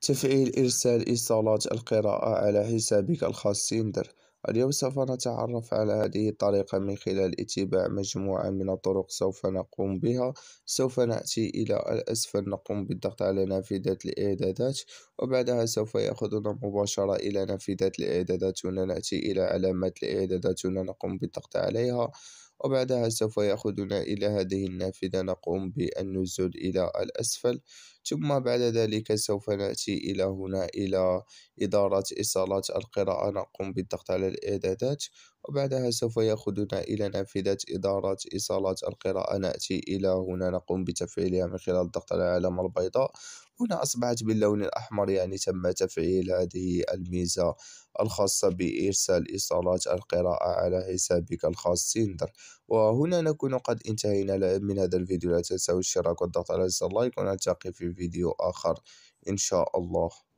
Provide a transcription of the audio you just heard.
تفعيل إرسال إيصالات القراءة على حسابك الخاص سيندر اليوم سوف نتعرف على هذه الطريقة من خلال اتباع مجموعة من الطرق سوف نقوم بها سوف نأتي إلى الأسفل نقوم بالضغط على نافذة الإعدادات وبعدها سوف يأخذنا مباشرة إلى نافذة الإعدادات هنا نأتي إلى علامة الإعدادات هنا نقوم بالضغط عليها وبعدها سوف يأخذنا إلى هذه النافذة نقوم بالنزول إلى الأسفل ثم بعد ذلك سوف نأتي إلى هنا إلى إدارة إصالات القراءة نقوم بالضغط على الإعدادات وبعدها سوف يأخذنا إلى نافذة إدارة إصالات القراءة نأتي إلى هنا نقوم بتفعيلها من خلال الضغط على العلامة البيضاء هنا أصبحت باللون الأحمر يعني تم تفعيل هذه الميزة الخاصة بإرسال إصالات القراءة على حسابك الخاص سيندر وهنا نكون قد انتهينا من هذا الفيديو لا تنسوا الاشتراك والضغط على زر اللايك ونلتقي في فيديو آخر إن شاء الله